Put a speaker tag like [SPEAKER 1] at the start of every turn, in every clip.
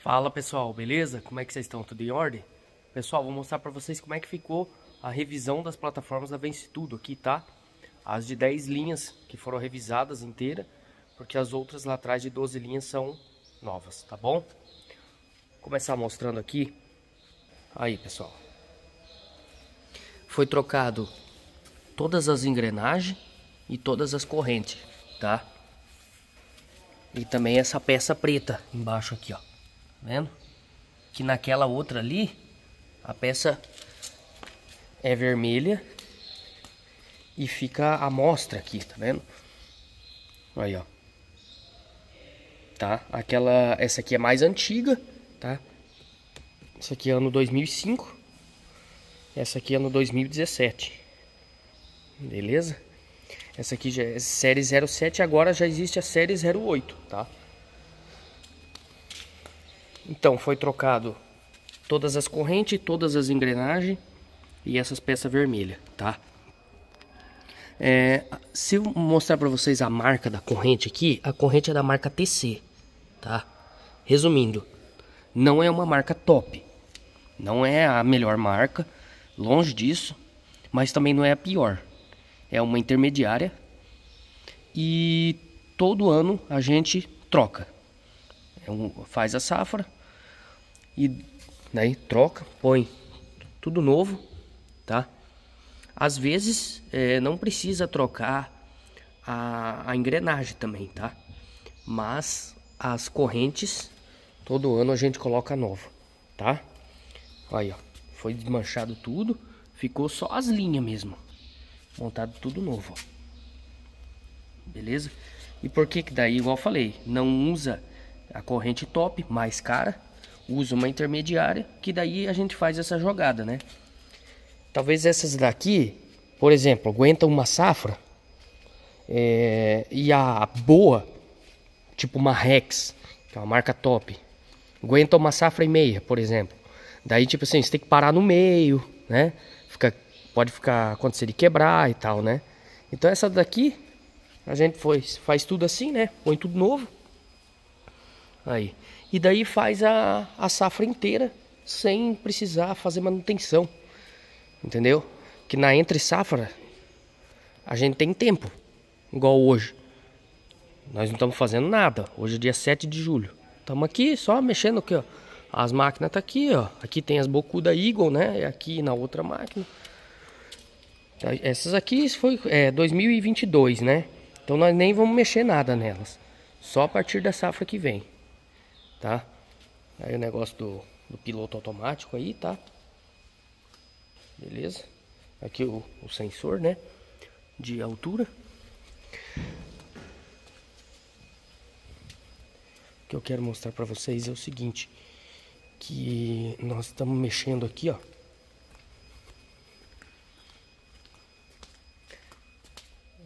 [SPEAKER 1] Fala pessoal, beleza? Como é que vocês estão? Tudo em ordem? Pessoal, vou mostrar para vocês como é que ficou a revisão das plataformas da Vence Tudo aqui, tá? As de 10 linhas que foram revisadas inteira, porque as outras lá atrás de 12 linhas são novas, tá bom? Vou começar mostrando aqui. Aí, pessoal. Foi trocado todas as engrenagens e todas as correntes, tá? E também essa peça preta embaixo aqui, ó vendo? Que naquela outra ali, a peça é vermelha e fica a mostra aqui, tá vendo? Aí, ó. Tá? Aquela, essa aqui é mais antiga, tá? Essa aqui é ano 2005. Essa aqui é ano 2017. Beleza? Essa aqui já é série 07, agora já existe a série 08, tá? Então, foi trocado todas as correntes, todas as engrenagens e essas peças vermelhas, tá? É, se eu mostrar para vocês a marca da corrente aqui, a corrente é da marca TC, tá? Resumindo, não é uma marca top, não é a melhor marca, longe disso, mas também não é a pior. É uma intermediária e todo ano a gente troca, é um, faz a safra, e daí né, troca, põe tudo novo, tá? Às vezes é, não precisa trocar a, a engrenagem também, tá? Mas as correntes, todo ano a gente coloca nova, tá? Aí, ó, foi desmanchado tudo, ficou só as linhas mesmo. Montado tudo novo, ó. Beleza? E por que que daí, igual eu falei, não usa a corrente top, mais cara, usa uma intermediária, que daí a gente faz essa jogada, né? Talvez essas daqui, por exemplo, aguenta uma safra é, e a boa, tipo uma Rex, que é uma marca top, aguenta uma safra e meia, por exemplo. Daí, tipo assim, você tem que parar no meio, né? Fica, pode ficar acontecer de quebrar e tal, né? Então essa daqui, a gente foi, faz tudo assim, né? Põe tudo novo. Aí. E daí faz a, a safra inteira sem precisar fazer manutenção. Entendeu? Que na entre safra a gente tem tempo. Igual hoje. Nós não estamos fazendo nada. Hoje é dia 7 de julho. Estamos aqui só mexendo aqui, ó. As máquinas tá aqui, ó. Aqui tem as Bocuda Eagle, né? E aqui na outra máquina. Tá, essas aqui foi é, 2022, né? Então nós nem vamos mexer nada nelas. Só a partir da safra que vem tá? Aí o negócio do, do piloto automático aí, tá? Beleza? Aqui o, o sensor, né? De altura. O que eu quero mostrar para vocês é o seguinte. Que nós estamos mexendo aqui, ó.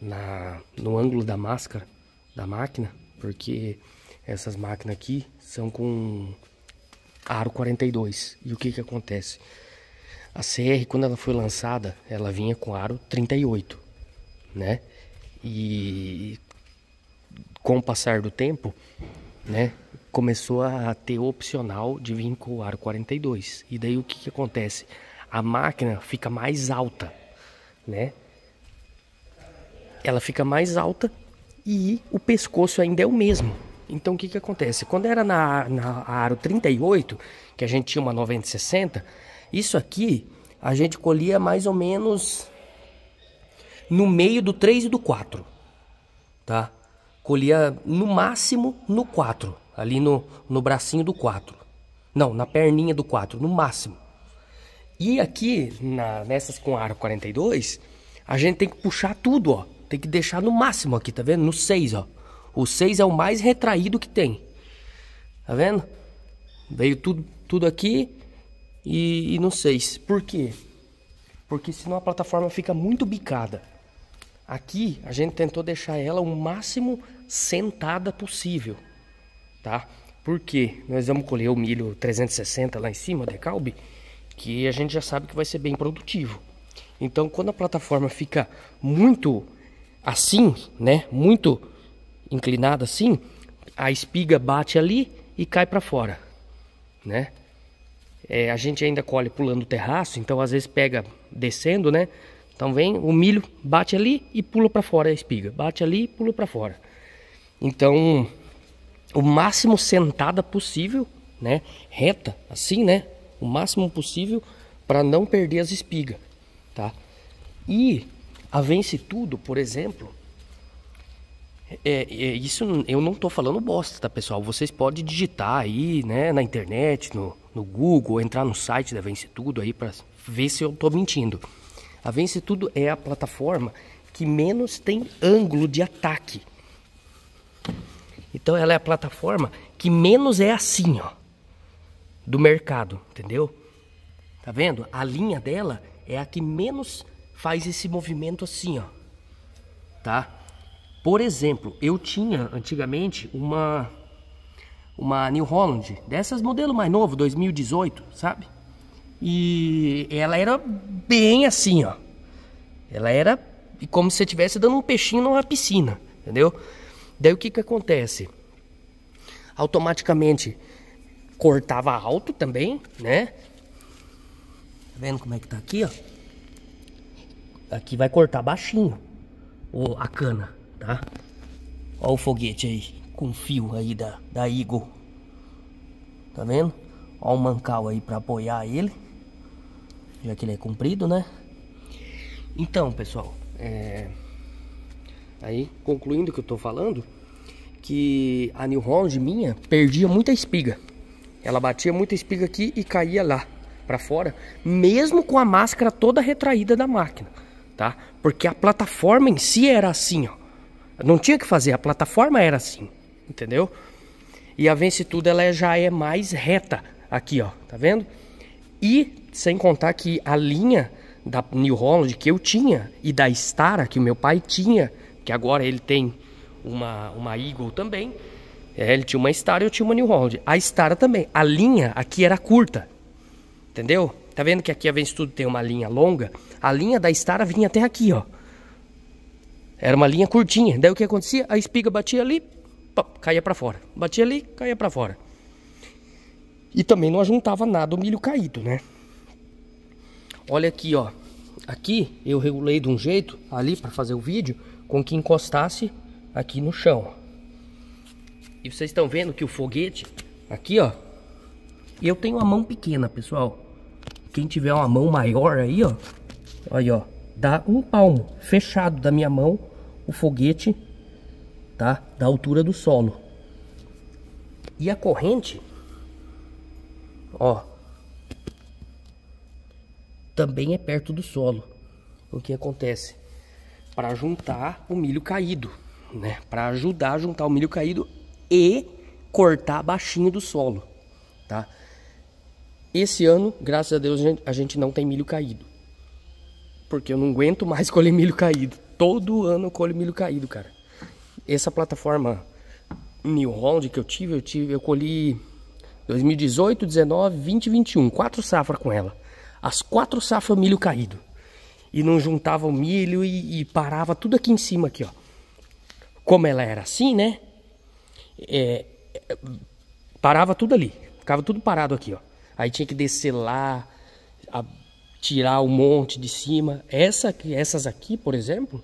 [SPEAKER 1] Na, no ângulo da máscara da máquina, porque essas máquinas aqui são com aro 42. E o que que acontece? A CR, quando ela foi lançada, ela vinha com aro 38, né? E com o passar do tempo, né, começou a ter opcional de vir com o aro 42. E daí o que que acontece? A máquina fica mais alta, né? Ela fica mais alta e o pescoço ainda é o mesmo. Então o que, que acontece? Quando era na, na Aro 38, que a gente tinha uma 9060, isso aqui a gente colhia mais ou menos no meio do 3 e do 4, tá? Colhia no máximo no 4, ali no, no bracinho do 4. Não, na perninha do 4, no máximo. E aqui, na, nessas com aro 42, a gente tem que puxar tudo, ó. Tem que deixar no máximo aqui, tá vendo? No 6, ó. O 6 é o mais retraído que tem. Tá vendo? Veio tudo, tudo aqui e, e no 6. Por quê? Porque senão a plataforma fica muito bicada. Aqui a gente tentou deixar ela o máximo sentada possível, tá? Porque nós vamos colher o milho 360 lá em cima, decalbe, que a gente já sabe que vai ser bem produtivo. Então quando a plataforma fica muito assim, né? Muito inclinada assim, a espiga bate ali e cai para fora, né? É, a gente ainda colhe pulando o terraço, então às vezes pega descendo, né? Então vem o milho, bate ali e pula para fora a espiga, bate ali e pula para fora. Então, o máximo sentada possível, né? Reta, assim, né? O máximo possível para não perder as espigas, tá? E a vence tudo, por exemplo, é, é, isso eu não tô falando bosta, tá, pessoal? Vocês podem digitar aí, né, na internet, no, no Google, entrar no site da Vence Tudo aí para ver se eu tô mentindo. A Vence Tudo é a plataforma que menos tem ângulo de ataque. Então ela é a plataforma que menos é assim, ó, do mercado, entendeu? Tá vendo? A linha dela é a que menos faz esse movimento assim, ó. Tá? Por exemplo, eu tinha antigamente uma uma New Holland, dessas modelo mais novo, 2018, sabe? E ela era bem assim, ó. Ela era como se você estivesse dando um peixinho numa piscina, entendeu? Daí o que que acontece? Automaticamente cortava alto também, né? Tá vendo como é que tá aqui, ó? Aqui vai cortar baixinho a cana tá? Ó o foguete aí, com fio aí da, da Eagle. Tá vendo? Ó o mancal aí para apoiar ele. Já que ele é comprido, né? Então, pessoal, é... Aí, concluindo o que eu tô falando, que a New Holland minha perdia muita espiga. Ela batia muita espiga aqui e caía lá para fora, mesmo com a máscara toda retraída da máquina, tá? Porque a plataforma em si era assim, ó. Não tinha que fazer, a plataforma era assim, entendeu? E a Vence Tudo ela é, já é mais reta aqui, ó, tá vendo? E sem contar que a linha da New Holland que eu tinha e da Stara que o meu pai tinha, que agora ele tem uma, uma Eagle também. É, ele tinha uma Stara e eu tinha uma New Holland. A Stara também. A linha aqui era curta. Entendeu? Tá vendo que aqui a Vence Tudo tem uma linha longa? A linha da Stara vinha até aqui, ó. Era uma linha curtinha. Daí o que acontecia? A espiga batia ali, pop, caía para fora. Batia ali, caía para fora. E também não ajuntava nada o milho caído, né? Olha aqui, ó. Aqui eu regulei de um jeito ali para fazer o vídeo com que encostasse aqui no chão. E vocês estão vendo que o foguete aqui, ó. Eu tenho uma mão pequena, pessoal. Quem tiver uma mão maior aí, ó. Aí, ó dá um palmo fechado da minha mão o foguete, tá? Da altura do solo. E a corrente, ó, também é perto do solo. O que acontece? Para juntar o milho caído, né? Para ajudar a juntar o milho caído e cortar baixinho do solo, tá? Esse ano, graças a Deus, a gente não tem milho caído porque eu não aguento mais colher milho caído. Todo ano eu colho milho caído, cara. Essa plataforma New Holland que eu tive, eu tive, eu colhi 2018, 19, 20, 21, quatro safras com ela. As quatro safras milho caído. E não juntava o milho e, e parava tudo aqui em cima aqui, ó. Como ela era assim, né? É, parava tudo ali. Ficava tudo parado aqui, ó. Aí tinha que descer lá, a, tirar um monte de cima. Essa, essas aqui, por exemplo,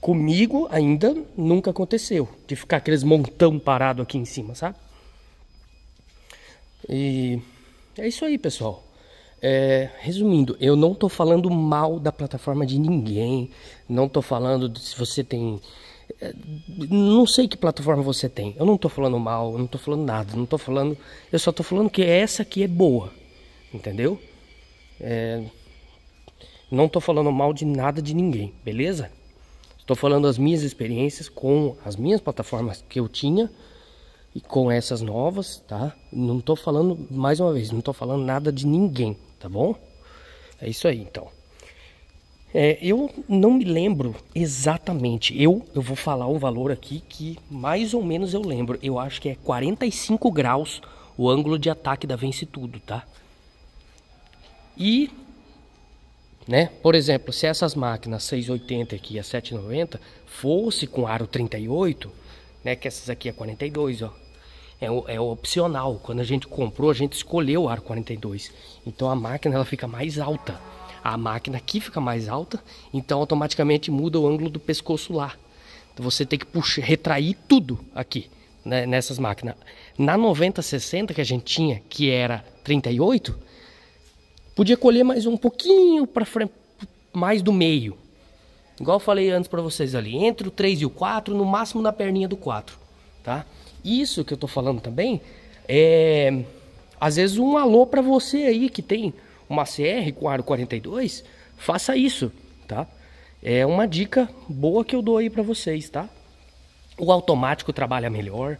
[SPEAKER 1] comigo ainda nunca aconteceu. De ficar aqueles montão parado aqui em cima, sabe? E é isso aí, pessoal. É, resumindo, eu não tô falando mal da plataforma de ninguém. Não tô falando de, se você tem. É, não sei que plataforma você tem. Eu não tô falando mal, eu não tô falando nada, não tô falando. Eu só tô falando que essa aqui é boa. Entendeu? É, não estou falando mal de nada de ninguém, beleza? Estou falando as minhas experiências com as minhas plataformas que eu tinha e com essas novas, tá? Não estou falando, mais uma vez, não estou falando nada de ninguém, tá bom? É isso aí, então. É, eu não me lembro exatamente. Eu, eu vou falar um valor aqui que mais ou menos eu lembro. Eu acho que é 45 graus o ângulo de ataque da Vence Tudo, tá? E, né, por exemplo, se essas máquinas 680 aqui a 790 fosse com aro 38, né, que essas aqui é 42, ó. É, é opcional, quando a gente comprou a gente escolheu o aro 42, então a máquina ela fica mais alta, a máquina aqui fica mais alta, então automaticamente muda o ângulo do pescoço lá. Então você tem que puxar, retrair tudo aqui né, nessas máquinas. Na 9060 que a gente tinha, que era 38, Podia colher mais um pouquinho para frente, mais do meio. Igual eu falei antes para vocês ali, entre o 3 e o 4, no máximo na perninha do 4, tá? Isso que eu tô falando também é às vezes um alô para você aí que tem uma CR com aro 42, faça isso, tá? É uma dica boa que eu dou aí para vocês, tá? O automático trabalha melhor.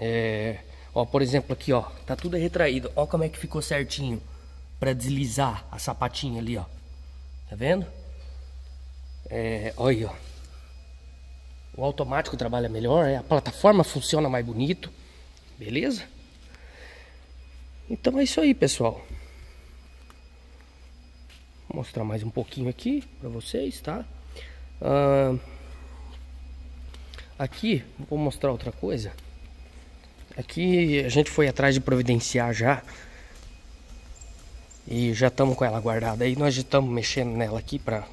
[SPEAKER 1] É, ó, por exemplo aqui, ó, tá tudo retraído. Ó como é que ficou certinho para deslizar a sapatinha ali, ó. Tá vendo? É, olha aí, ó. O automático trabalha melhor, é, a plataforma funciona mais bonito, beleza? Então é isso aí, pessoal. Vou mostrar mais um pouquinho aqui para vocês, tá? Ah, aqui, vou mostrar outra coisa. Aqui a gente foi atrás de providenciar já e já estamos com ela guardada aí. Nós estamos mexendo nela aqui para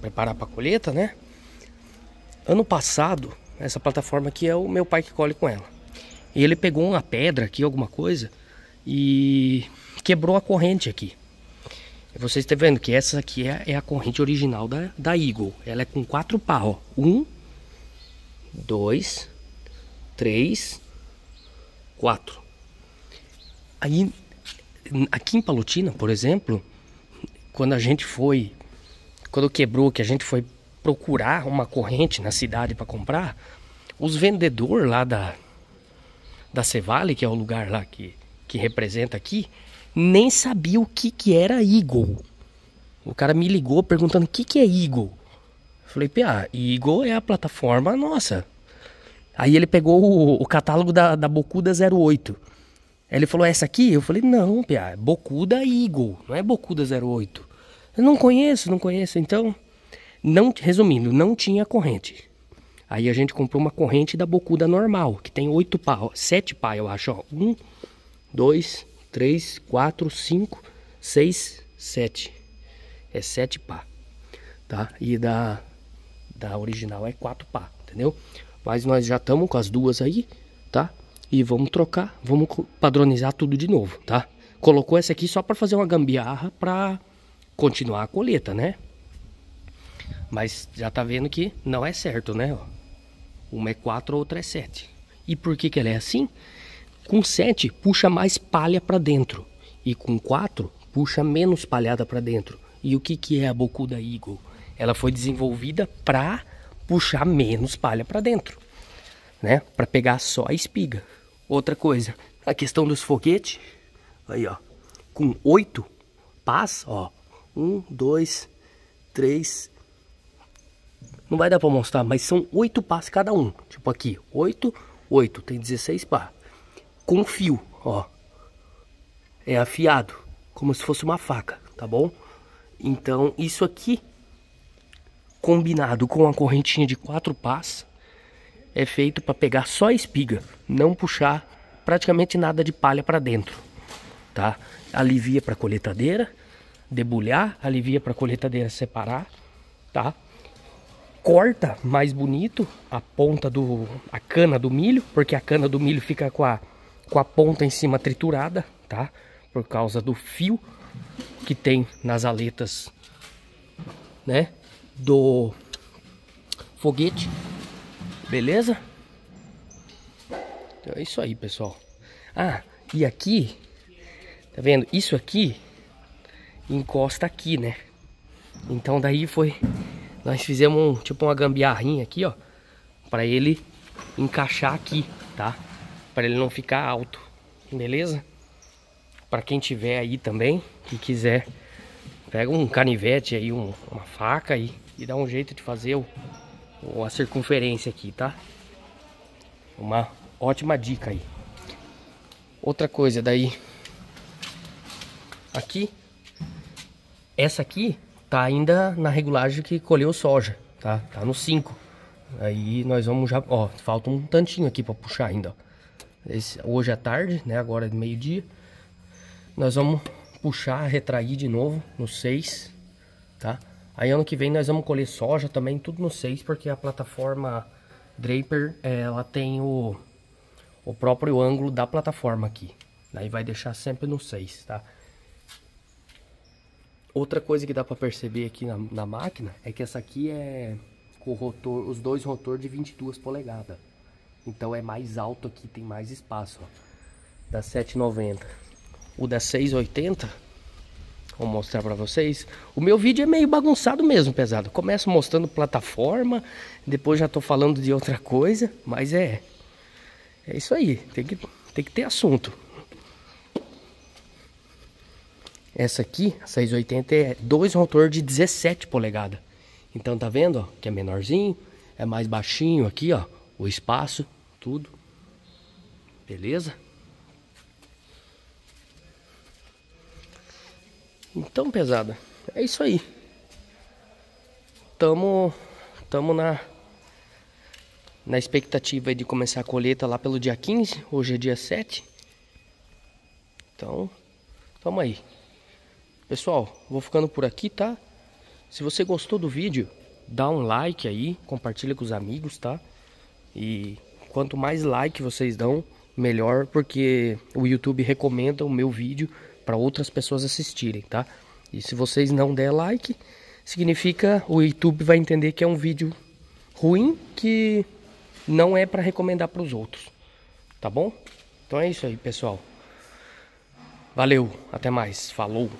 [SPEAKER 1] preparar para colheita, né? Ano passado, essa plataforma aqui é o meu pai que colhe com ela. E ele pegou uma pedra aqui, alguma coisa, e quebrou a corrente aqui. vocês estão vendo que essa aqui é, é, a corrente original da, da Eagle. Ela é com quatro pau, ó. Um, dois, três, quatro. Aí aqui em Palotina, por exemplo, quando a gente foi, quando quebrou, que a gente foi procurar uma corrente na cidade para comprar, os vendedores lá da da Cevale, que é o lugar lá que que representa aqui, nem sabia o que que era Eagle. O cara me ligou perguntando o que que é Eagle. Eu falei, Pia, ah, Eagle é a plataforma nossa. Aí ele pegou o, o catálogo da, da Bocuda 08 ele falou, é essa aqui? Eu falei, não, Pia, é Bocuda Eagle, não é Bocuda 08. Eu não conheço, não conheço. Então, não, resumindo, não tinha corrente. Aí a gente comprou uma corrente da Bocuda normal, que tem oito pá, sete pá, eu acho, ó. Um, dois, três, quatro, cinco, seis, sete. É sete pá, tá? E da, da original é quatro pá, entendeu? Mas nós já estamos com as duas aí, Tá? e vamos trocar, vamos padronizar tudo de novo, tá? Colocou essa aqui só para fazer uma gambiarra para continuar a colheita, né? Mas já tá vendo que não é certo, né? Uma é 4, outra é 7. E por que que ela é assim? Com 7 puxa mais palha para dentro e com 4 puxa menos palhada para dentro. E o que que é a Bocuda Eagle? Ela foi desenvolvida para puxar menos palha para dentro né? Para pegar só a espiga. Outra coisa, a questão dos foguetes, aí ó, com oito pás, ó, um, dois, três, não vai dar para mostrar, mas são oito pás cada um, tipo aqui, oito, oito, tem 16 pás, com fio, ó, é afiado, como se fosse uma faca, tá bom? Então isso aqui, combinado com a correntinha de quatro pás, é feito para pegar só a espiga, não puxar praticamente nada de palha para dentro, tá? Alivia para colheitadeira, debulhar, alivia para colheitadeira separar, tá? Corta mais bonito a ponta do a cana do milho, porque a cana do milho fica com a com a ponta em cima triturada, tá? Por causa do fio que tem nas aletas, né? Do foguete Beleza? Então é isso aí, pessoal. Ah, e aqui, tá vendo? Isso aqui encosta aqui, né? Então daí foi, nós fizemos um, tipo uma gambiarrinha aqui, ó, para ele encaixar aqui, tá? Para ele não ficar alto, beleza? Para quem tiver aí também, que quiser, pega um canivete aí, um, uma faca aí e dá um jeito de fazer o ou a circunferência aqui, tá? Uma ótima dica aí. Outra coisa daí. Aqui. Essa aqui tá ainda na regulagem que colheu soja, tá? Tá no 5. Aí nós vamos já, ó, falta um tantinho aqui para puxar ainda, ó. Esse, hoje à tarde, né, agora é meio-dia. Nós vamos puxar, retrair de novo no 6, tá? Aí ano que vem nós vamos colher soja também, tudo no 6, porque a plataforma Draper, é, ela tem o, o próprio ângulo da plataforma aqui. Daí vai deixar sempre no 6, tá? Outra coisa que dá para perceber aqui na, na, máquina é que essa aqui é com rotor, os dois rotor de 22 polegadas. Então é mais alto aqui, tem mais espaço, ó, da 790. O da 680 Vou mostrar para vocês. O meu vídeo é meio bagunçado mesmo, pesado. Começo mostrando plataforma, depois já tô falando de outra coisa, mas é é isso aí. Tem que tem que ter assunto. Essa aqui, a 680 é dois rotor de 17 polegadas. Então tá vendo, ó, que é menorzinho, é mais baixinho aqui, ó, o espaço, tudo. Beleza? Então, pesada, é isso aí. Tamo, tamo na, na expectativa de começar a colheita lá pelo dia 15. Hoje é dia 7. Então, tamo aí. Pessoal, vou ficando por aqui, tá? Se você gostou do vídeo, dá um like aí, compartilha com os amigos, tá? E quanto mais like vocês dão, melhor, porque o YouTube recomenda o meu vídeo para outras pessoas assistirem, tá? E se vocês não der like, significa o YouTube vai entender que é um vídeo ruim que não é para recomendar para os outros. Tá bom? Então é isso aí, pessoal. Valeu, até mais. Falou.